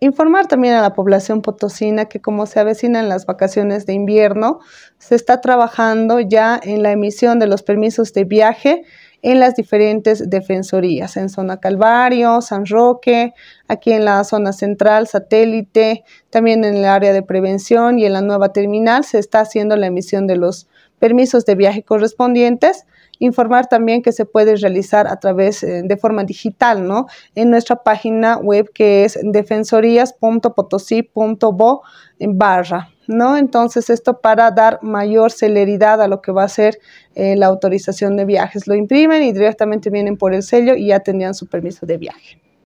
Informar también a la población potosina que como se avecinan las vacaciones de invierno, se está trabajando ya en la emisión de los permisos de viaje en las diferentes defensorías, en zona Calvario, San Roque, aquí en la zona central, satélite, también en el área de prevención y en la nueva terminal se está haciendo la emisión de los permisos de viaje correspondientes. Informar también que se puede realizar a través eh, de forma digital, ¿no? En nuestra página web que es defensorías.potosí.bo barra, ¿no? Entonces, esto para dar mayor celeridad a lo que va a ser eh, la autorización de viajes. Lo imprimen y directamente vienen por el sello y ya tendrían su permiso de viaje.